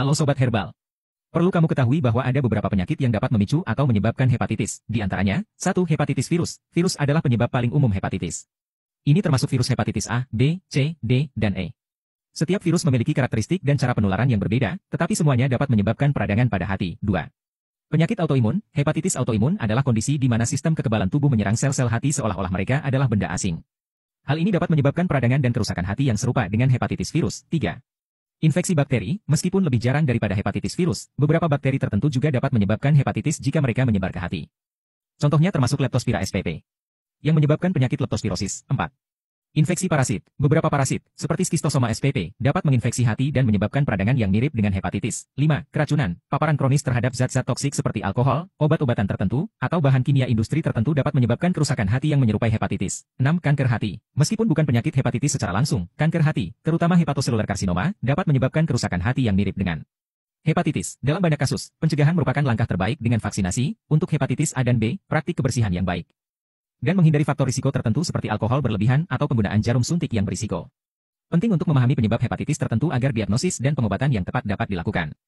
Halo Sobat Herbal. Perlu kamu ketahui bahwa ada beberapa penyakit yang dapat memicu atau menyebabkan hepatitis. Di antaranya, 1. Hepatitis virus. Virus adalah penyebab paling umum hepatitis. Ini termasuk virus hepatitis A, B, C, D, dan E. Setiap virus memiliki karakteristik dan cara penularan yang berbeda, tetapi semuanya dapat menyebabkan peradangan pada hati. 2. Penyakit autoimun, hepatitis autoimun adalah kondisi di mana sistem kekebalan tubuh menyerang sel-sel hati seolah-olah mereka adalah benda asing. Hal ini dapat menyebabkan peradangan dan kerusakan hati yang serupa dengan hepatitis virus. 3. Infeksi bakteri, meskipun lebih jarang daripada hepatitis virus, beberapa bakteri tertentu juga dapat menyebabkan hepatitis jika mereka menyebar ke hati. Contohnya termasuk Leptospira spp, yang menyebabkan penyakit leptospirosis 4. Infeksi parasit. Beberapa parasit, seperti skistosoma SPP, dapat menginfeksi hati dan menyebabkan peradangan yang mirip dengan hepatitis. 5. Keracunan. Paparan kronis terhadap zat-zat toksik seperti alkohol, obat-obatan tertentu, atau bahan kimia industri tertentu dapat menyebabkan kerusakan hati yang menyerupai hepatitis. 6. Kanker hati. Meskipun bukan penyakit hepatitis secara langsung, kanker hati, terutama hepatoseluler karsinoma, dapat menyebabkan kerusakan hati yang mirip dengan Hepatitis. Dalam banyak kasus, pencegahan merupakan langkah terbaik dengan vaksinasi. Untuk hepatitis A dan B, praktik kebersihan yang baik dan menghindari faktor risiko tertentu seperti alkohol berlebihan atau penggunaan jarum suntik yang berisiko. Penting untuk memahami penyebab hepatitis tertentu agar diagnosis dan pengobatan yang tepat dapat dilakukan.